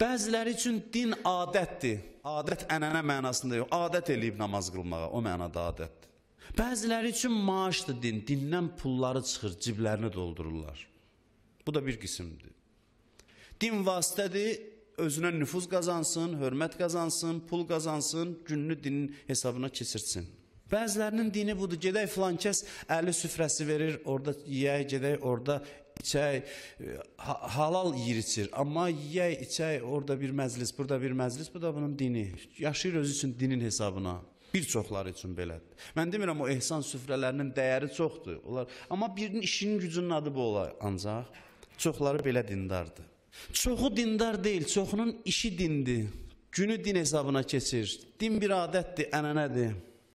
Bəziləri üçün din adətdir. Adət ənənə mənasında yox, adət eləyib namaz qılmağa, o mənada adətdir. Bəziləri üçün maaşdır din, dindən pulları çıxır, ciblərini doldururlar. Bu da bir qismdir. Din vasitədir, özünə nüfuz qazansın, hörmət qazansın, pul qazansın, gününü dinin hesabına keçirsin. Bəzilərinin dini budur, gedək filan kəs əli süfrəsi verir, orada yeyək, gedək orada içək, ha halal yeyir içir. Amma yeyək, içək, orada bir məclis, burada bir məclis, bu da bunun dini. Yaşayır özü üçün dinin hesabına. Bir çoxları üçün belədir. Mən demirəm o ehsan süfrələrinin dəyəri çoxdur. Onlar amma birinin işinin gücünün adı bu olar ancaq çoxları belə dindardır. Çoxu dindar deyil, çoxunun işi dindir. Günü din hesabına keçir. Din bir adətdir, ənənədir.